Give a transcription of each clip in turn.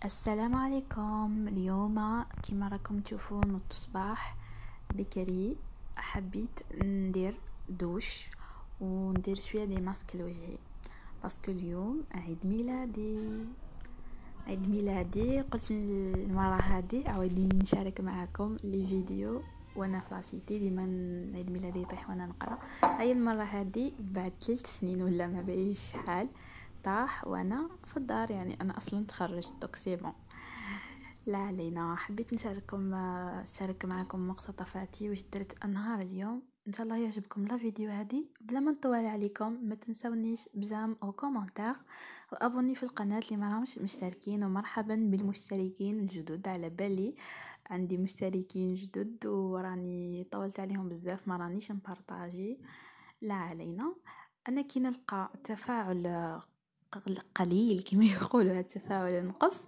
السلام عليكم اليوم كما راكم تشوفون الصباح بكري حبيت ندير دوش وندير شويه دي ماسك لوجهي باسكو اليوم عيد ميلادي عيد ميلادي قلت المره هذه عاودي نشارك معكم لي فيديو وانا فلاسيتي ديما عيد ميلادي يطيح وانا نقرا هاي المره هذه بعد ثلاث سنين ولا ما بقيش شحال طاح وانا في الدار يعني انا اصلا تخرجت دوك سي بون لا علينا حبيت نشارككم نشارك معكم مقتطفاتي واش درت انهار اليوم ان شاء الله يعجبكم لا فيديو هذه بلا ما نطول عليكم ما تنسونيش بجام او كومونتير وابوني في القناه اللي راهمش مشتركين ومرحبا بالمشتركين الجدد على بالي عندي مشتركين جدد وراني طولت عليهم بزاف ما رانيش نبارطاجي لا علينا انا كي نلقى تفاعل قليل كما يقولوا التفاعل ينقص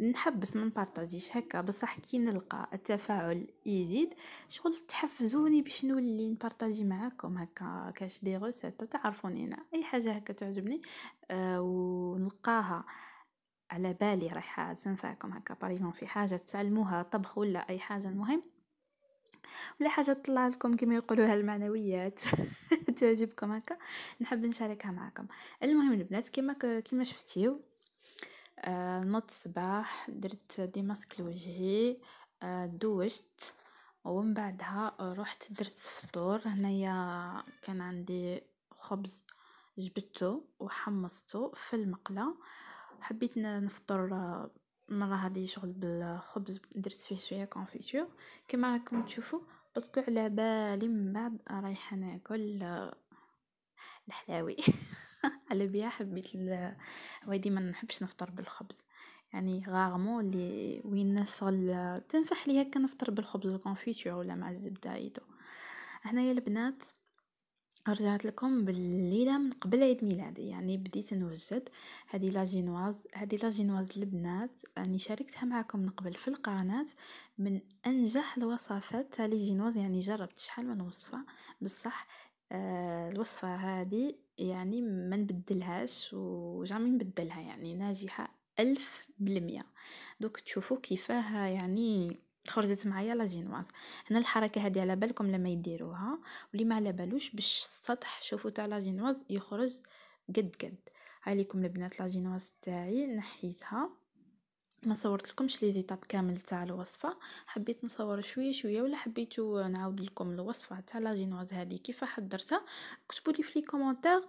نحبس من نبارطاجيش هكا بصح كي نلقى التفاعل يزيد شغل تحفزوني باش نولي نبارطاجي معاكم هكا كاش دي روسيت تعرفوني انا اي حاجه هكا تعجبني أه ونلقاها على بالي رايحه تنفعكم هكا باريزون في حاجه تتعلموها طبخ ولا اي حاجه المهم ولا حاجه تطلع لكم كما يقولوها المعنويات تعجبكم هكا نحب نشاركها معكم المهم البنات كما كما شفتيو آه، نوض الصباح درت دي ماسك لوجهي آه، دوشت ومن بعدها رحت درت الفطور هنايا كان عندي خبز جبته وحمصته في المقله حبيت نفطر مره هذه شغل بالخبز درت فيه شويه كونفيتور كما راكم تشوفوا باسكو على بالي من بعد رايحه ناكل آه، الحلاوي على بيا حبيت هو ديما نحبش نفطر بالخبز يعني غارمون اللي وين الناس شغل تنفح لي هكا نفطر بالخبز والكونفيتور ولا مع الزبده ايدو هنايا البنات رجعت لكم بالليله من قبل عيد ميلادي يعني بديت نوجد هذه لا جينواز هذه لا جينواز البنات يعني شاركتها معكم من قبل في القناه من انجح الوصفات تاع لي جينواز يعني جربت شحال من وصفه بصح آه الوصفه هذه يعني ما نبدلهاش وجامي نبدلها يعني ناجحه ألف بالمية دوك تشوفوا كيفاه يعني خرجت معايا لا جينواز هنا الحركه هذه على بالكم لما يديروها واللي ما على بالوش باش السطح شوفوا تاع لا جينواز يخرج قد قد عليكم البنات لا جينواز تاعي نحيتها ما صورت لكمش لي زيتاب كامل تاع الوصفه حبيت نصور شويه شويه ولا حبيتو نعاود لكم الوصفه تاع لا جينواز هذه كيف حضرتها اكتبوا لي في لي كومونتير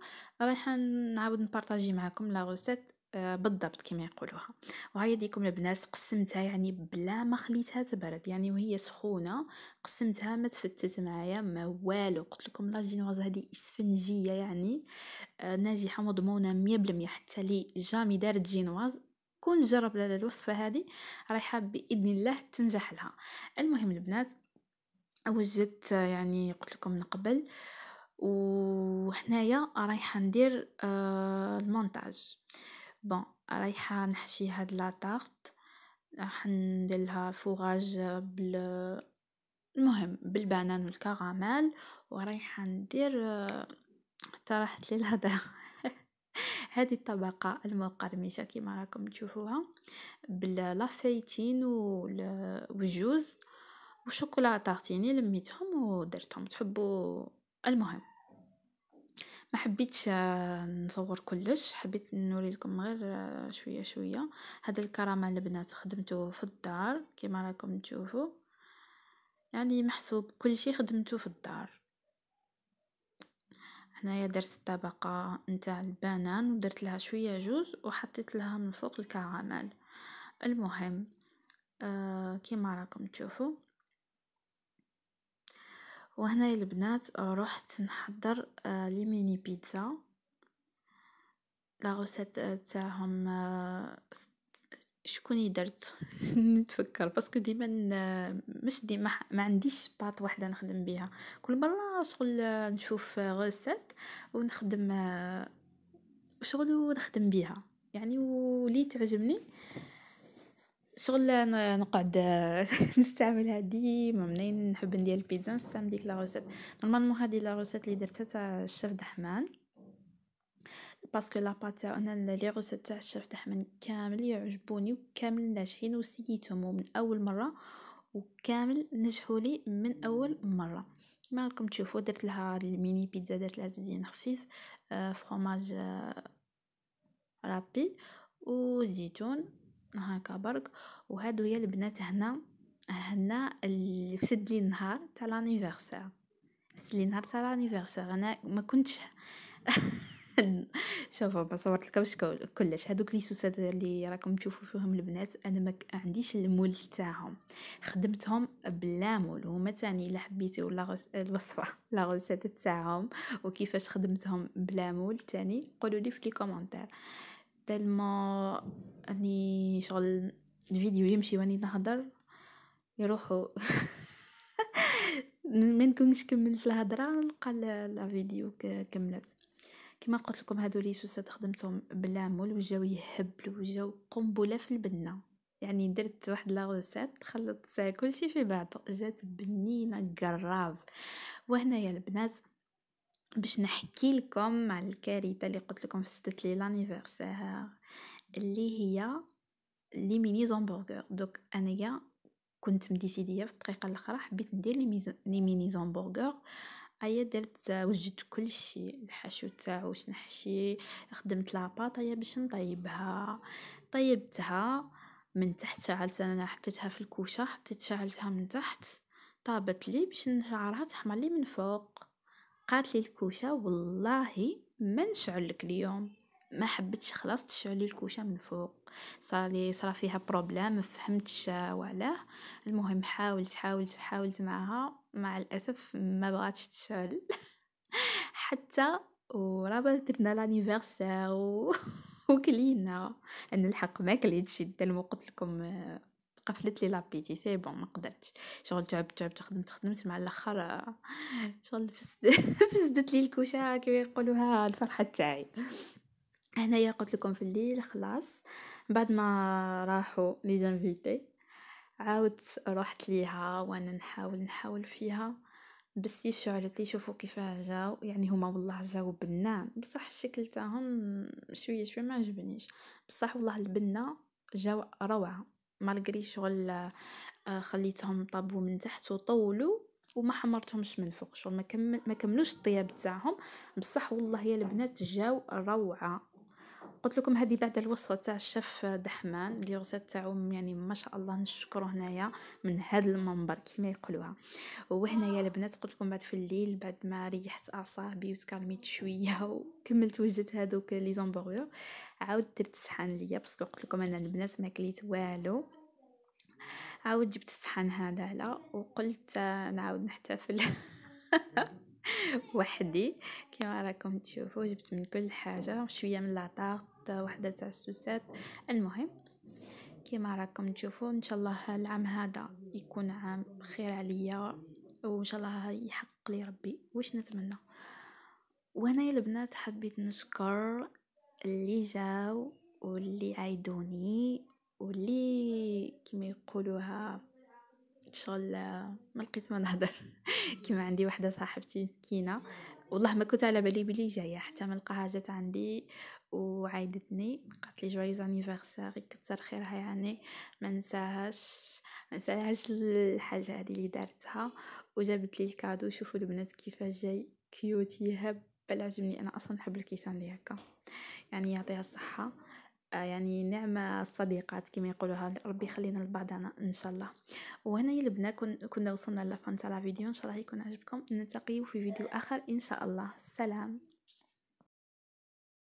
رايحه نعاود نبارطاجي معكم لا روسيت آه، بالضبط كما يقولوها وهي ديكم البنات قسمتها يعني بلا ما خليتها تبرد يعني وهي سخونه قسمتها ما تفتت معايا ما والو قلت لكم لا جينواز هذه اسفنجيه يعني آه، ناجحه مضمونه 100% حتى لي جامي دارت جينواز كون جرب الوصفه هذه رايحه باذن الله تنجح لها المهم البنات وجدت آه، يعني قلت لكم من قبل وحنايا رايحه ندير آه المونتاج بون رايحة نحشي هاد لاطارت راح نديرلها فوراج بال المهم بالبنان والكراميل ورايحة ندير حتى راح لي هذه الطبقة المقرمشة كما راكم تشوفوها باللافيتين والجوز وشوكولاته تارتيني لميتهم ودرتهم تحبوا المهم ما حبيتش آه، نصور كلش حبيت نوري لكم غير آه، شويه شويه هذا الكرامه البنات خدمته في الدار كما راكم تشوفوا يعني محسوب كل شيء خدمته في الدار هنايا درت الطبقه نتاع البنان ودرت لها شويه جوز وحطيت لها من فوق الكراميل المهم آه كما راكم تشوفوا وهنايا البنات آه، رحت نحضر آه، لي ميني بيتزا لا غوسيت آه، تاعهم شكون درت نتفكر باسكو ديما مش ديما ما عنديش باط واحده نخدم بها كل مره شغل نشوف غوسيت ونخدم شغل ونخدم بها يعني وليت تعجبني شغل نقعد نستعملها ديما منين نحب ندير البيتزا نستعمل ديك لا روسيت نورمالمون هادي لا روسيت اللي درتها تاع الشيف دحمان باسكو لا بات انا لي روسيت تاع الشيف دحمان كامل يعجبوني وكامل ناجحين وسيتهم من اول مره وكامل نجحوا لي من اول مره كما راكم تشوفوا درت لها الميني بيتزا درت لها زيتين خفيف آه، فرماج فروماج آه، رابي وزيتون هكا برك وهادو هي البنات هنا هنا اللي فسد لي النهار تاع لانيفرسير فسد لي النهار تاع لانيفرسير انا ما كنتش شوفوا ما صورت لكمش كلش هذوك لي سوسات اللي راكم تشوفوا فيهم البنات انا ما عنديش المول تاعهم خدمتهم بلا مول هما تاني الا حبيتي ولا الوصفه لا غوسيت تاعهم وكيفاش خدمتهم بلا مول تاني قولوا لي في لي كومونتير تلمو اني يعني شغل الفيديو يمشي واني نهضر يروحوا ما نكونش كملت الهضره نلقى لا فيديو كملت كما قلت لكم هذو لي سوسات خدمتهم مول وجاو يهبلوا وجاو قنبله في البنه يعني درت واحد لاغوسات خلطت كلشي في بعضه جات بنينه قراف يا البنات باش نحكي لكم على الكارثه اللي قلت لكم في سته ليلانيفرسير اللي هي لي ميني زومبرغر دوك انايا كنت مديسيديا في الطريقة الاخرى حبيت ندير لي, ميز... لي ميني زومبرغر ايا درت وجدت كل شيء الحشو تاعو واش نحشي خدمت لاباطايا باش نطيبها طيبتها من تحت شعلت انا حطيتها في الكوشه حطيت شعلتها من تحت طابت لي باش نعرها تحمر لي من فوق قالت لي الكوشه والله ما نشعلك اليوم ما حبتش خلاص تشعلي الكوشه من فوق صرالي صرا فيها بروبليم ما فهمتش وعلاه المهم حاولت حاولت حاولت معها مع الاسف ما بغاتش تشعل حتى ورابا درنا لانيفرسير و... وكلينا ان الحق ما كليتش الدلم قلت لكم قفلت لي لابيتي سي بون ما قدرتش شغل تعبت تعبت خدمت خدمت مع الاخر شغل فسدت لي الكوشه كيما يقولوها الفرحه تاعي هنايا قلت لكم في الليل خلاص بعد ما راحوا لي زانفيتي عاودت رحت ليها وانا نحاول نحاول فيها بالسيف شعلتي شوفوا كيفاه جاو يعني هما والله جاو بنان بصح الشكل تاعهم شويه شويه ما عجبنيش بصح والله البنه جاو روعه مالغري شغل آه، خليتهم طابو من تحت وطولوا وما حمرتهمش من الفوق شغل ما كملوش الطياب تاعهم بصح والله يا البنات جاو روعه قلت لكم هذه بعد الوصفه تاع الشيف دحمان لي غوسيت تاعو يعني ما شاء الله نشكره هنايا من هذا المنبر كما يقولوها وهنايا البنات قلت لكم بعد في الليل بعد ما ريحت اعصابي وتكلمت شويه وكملت وجدت هذوك لي زومبرغور عاود درت صحن ليا باسكو قلت لكم انا البنات ما كليت والو عاود جبت الصحن هذا على وقلت نعاود نحتفل وحدي كيما راكم تشوفوا جبت من كل حاجه شويه من العطاق وحده تاع السوسات المهم كيما راكم تشوفوا ان شاء الله العام هذا يكون عام خير عليا وان شاء الله يحقق لي ربي واش نتمنى وانا يا البنات حبيت نشكر اللي جاو واللي عايدوني واللي كما يقولوها كنت شغل ما لقيت ما نهضر كيما عندي وحده صاحبتي مسكينه والله ما كنت على بالي بلي جايه حتى ما لقاها جات عندي وعايدتني قالت لي جويز انيفرسير كثر خيرها يعني ما نساهاش ما نساهاش الحاجه هذه اللي دارتها وجابت لي الكادو شوفوا البنات كيفاش جاي كيوت يهب بل عجبني انا اصلا نحب الكيسان اللي هكا يعني يعطيها الصحه آه، يعني نعم الصديقات كما يقولوها ربي يخلينا لبعضنا ان شاء الله وهنايا البنات كنا وصلنا لفان تاع لا فيديو ان شاء الله يكون عجبكم نلتقيو في فيديو اخر ان شاء الله سلام